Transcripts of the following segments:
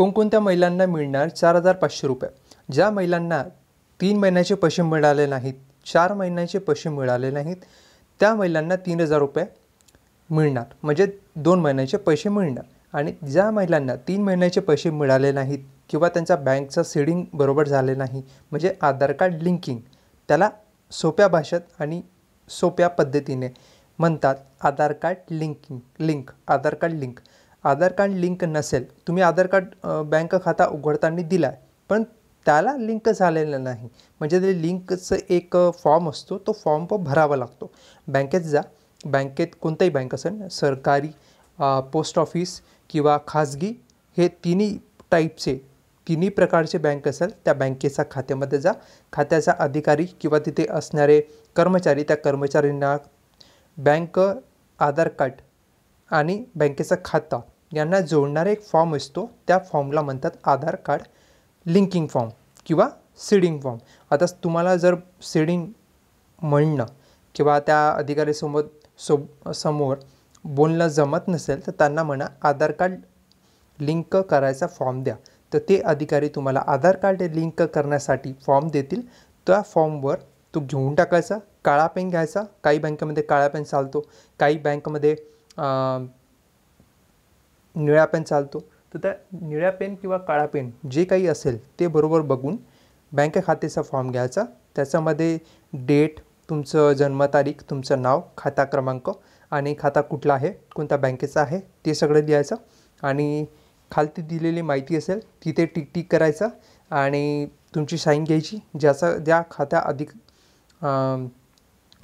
कोणकोणत्या महिलांना मिळणार चार हजार पाचशे रुपये ज्या महिलांना तीन महिन्याचे पैसे मिळाले नाहीत चार महिन्याचे पैसे मिळाले नाहीत त्या महिलांना तीन हजार रुपये मिळणार म्हणजे दोन महिन्याचे पैसे मिळणार आणि ज्या महिलांना तीन महिन्याचे पैसे मिळाले नाहीत किंवा त्यांचा बँकचा सीडिंग बरोबर झाले नाही म्हणजे आधार कार्ड लिंकिंग त्याला सोप्या भाषेत आणि सोप्या पद्धतीने म्हणतात Aadhaar card linking link Aadhaar card link Aadhaar card link नसेल तुम्हें आधार कार्ड बैंक खाता उगड़ता दिला पन पण त्याला लिंक झालेलं नाही म्हणजे ते लिंकचं एक फॉर्म आतो तो फॉर्म पण भरावा लागतो बैंक जा बैंक को बैंक असेल सरकारी पोस्ट ऑफिस किंवा खाजगी हे तीन ही प्रकार से बैंक अल तो बैंके खात्यामध्ये जा खात्याचा अधिकारी कि तिथे असणारे कर्मचारी तो कर्मचाऱ्यांना बैंक आधार कार्ड आणि बँकेचं खातं यांना जोडणारा एक फॉर्म असतो त्या फॉर्मला म्हणतात आधार कार्ड लिंकिंग फॉर्म किंवा सीडिंग फॉर्म आता तुम्हाला जर सीडिंग म्हणणं किंवा त्या अधिकाऱ्यासोबत सो समोर बोलणं जमत नसेल तर त्यांना म्हणा आधार कार्ड लिंक करायचा फॉर्म द्या तर ते अधिकारी तुम्हाला आधार कार्ड लिंक करण्यासाठी फॉर्म देतील त्या फॉर्मवर तो घेऊन टाकायचा काळा पेन घ्यायचा काही बँकेमध्ये काळा पेन चालतो काही बँकमध्ये निळ्या पेन चालतो तर त्या निळ्या पेन किंवा काळा पेन जे काही असेल ते बरोबर बघून बँक खात्याचा फॉर्म घ्यायचा त्याच्यामध्ये डेट तुमचं जन्मतारीख तुमचं नाव खाता क्रमांक आणि खाता कुठला आहे कोणत्या बँकेचा आहे ते सगळं लिहायचं आणि खालती दिलेली माहिती असेल तिथे टिक टिक करायचं आणि तुमची साईन घ्यायची ज्याचा ज्या खात्या अधिक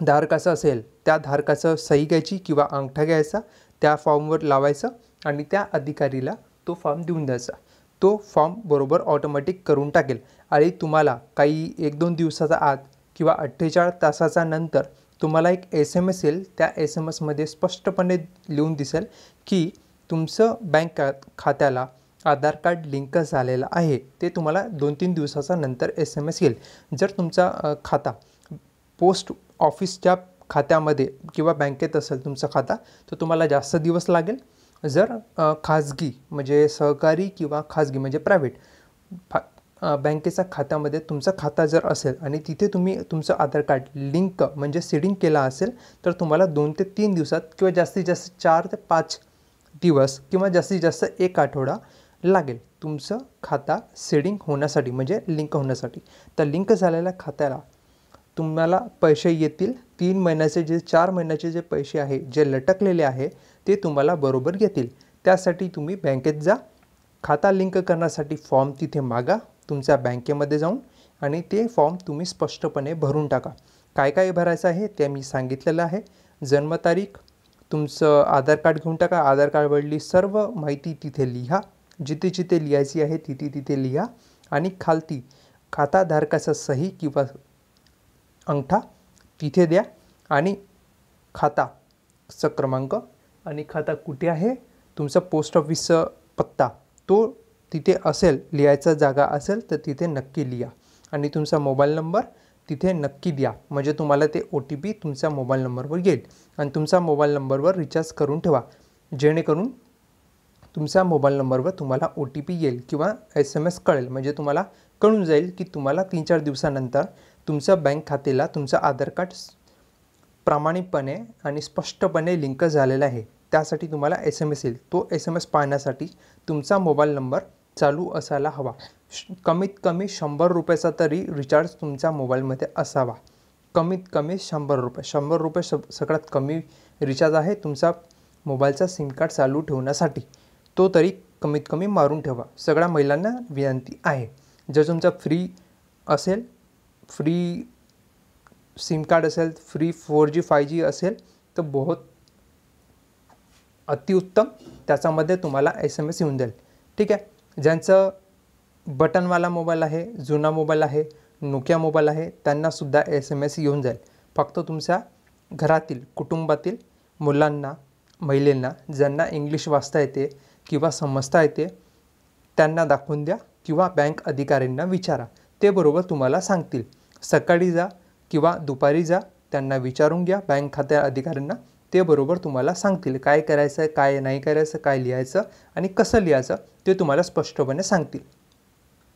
धारकाचं असेल त्या धारकाचं सही घ्यायची किंवा अंगठा घ्यायचा त्या फॉर्मवर लावायचं आणि त्या अधिकारीला तो फॉर्म देऊन द्यायचा तो फॉर्म बरोबर ऑटोमॅटिक करून टाकेल आणि तुम्हाला काही एक दोन दिवसाचा आत किंवा अठ्ठेचाळीस तासाचा नंतर तुम्हाला एक एस एम एस येईल त्या एस एम एसमध्ये स्पष्टपणे लिहून दिसेल की तुमचं बँक खात्याला आधार कार्ड लिंक झालेलं आहे ते तुम्हाला दोन तीन दिवसाचा नंतर एस एम एस येईल जर तुमचा खाता पोस्ट ऑफिसच्या खात्यामध्ये किंवा बँकेत असेल तुमचा खाता तर तुम्हाला जास्त दिवस लागेल जर खाजगी म्हणजे सहकारी किंवा खाजगी म्हणजे प्रायव्हेट फा बँकेचा खात्यामध्ये तुमचा खाता जर असेल आणि तिथे तुम्ही तुमचं आधार कार्ड लिंक म्हणजे सीडिंग केला असेल तर तुम्हाला दोन ते तीन दिवसात किंवा जास्तीत जास्त चार ते पाच दिवस किंवा जास्तीत जास्त एक आठवडा लागेल तुमचं खाता सीडिंग होण्यासाठी म्हणजे लिंक होण्यासाठी तर लिंक झालेल्या खात्याला तुम्हाला पैसे येतील तीन महिन्याचे जे चार महिन्याचे जे पैसे आहे जे लटकलेले आहे ते तुम्हाला बरोबर घेतील त्यासाठी तुम्ही बँकेत जा खाता लिंक करण्यासाठी फॉर्म तिथे मागा तुमच्या बँकेमध्ये जाऊन आणि ते फॉर्म तुम्ही स्पष्टपणे भरून टाका काय काय भरायचं आहे ते मी सांगितलेलं आहे जन्मतारीख तुमचं आधार कार्ड घेऊन टाका आधार कार्डवरली सर्व माहिती तिथे लिहा जिथे जिथे लिहायची आहे तिथे तिथे लिहा आणि खालती खाताधारकाचा सही किंवा अंगठा तिथे द्या आणि खाता क्रमांक आणि खाता कुठे आहे तुमचा पोस्ट ऑफिसचं पत्ता तो तिथे असेल लिहायचा जागा असेल तर तिथे नक्की लिहा आणि तुमचा मोबाईल नंबर तिथे नक्की द्या म्हणजे तुम्हाला ते ओ टी पी तुमच्या मोबाईल नंबरवर येईल आणि तुमचा मोबाईल नंबरवर रिचार्ज करून ठेवा जेणेकरून तुमचा मोबाईल नंबरवर तुम्हाला ओ टी पी येईल किंवा एस एम एस कळेल म्हणजे तुम्हाला कळून जाईल की तुम्हाला तीन चार दिवसानंतर तुमच्या बँक खात्याला तुमचं आधार कार्ड प्रामाणिकपणे आणि स्पष्टपणे लिंक झालेला आहे त्यासाठी तुम्हाला एस एम एस येईल तो एस एम एस पाहण्यासाठी तुमचा मोबाईल नंबर चालू असायला हवा कमीत कमी शंभर रुपयाचा तरी रिचार्ज तुमच्या मोबाईलमध्ये असावा कमीत कमी शंभर रुपये शंभर रुपये सगळ्यात कमी रिचार्ज आहे तुमचा मोबाईलचा सिम कार्ड चालू ठेवण्यासाठी तो तरी कमीत कमी मारून ठेवा सगळ्या महिलांना विनंती आहे जर तुमचा फ्री असेल फ्री सिम कार्ड असेल free four G five G असेल तर बहुत अतिउत्तम त्याच्यामध्ये तुम्हाला एस एम एस येऊन जाईल ठीक आहे ज्यांचं बटनवाला मोबाईल आहे जुना मोबाईल आहे नोकिया मोबाईल आहे त्यांनासुद्धा एस एम एस येऊन जाईल फक्त तुमच्या घरातील कुटुंबातील मुलांना महिलांना ज्यांना इंग्लिश वाचता येते किंवा समजता येते त्यांना दाखवून द्या किंवा बँक अधिकाऱ्यांना विचारा ते बरोबर तुम्हाला सांगतील सकाळी जा किंवा दुपारी जा त्यांना विचारून घ्या बँक खात्या अधिकाऱ्यांना ते बरोबर तुम्हाला सांगतील काय करायचं आहे काय नाही करायचं काय लिहायचं आणि कसं लिहायचं ते तुम्हाला स्पष्टपणे सांगतील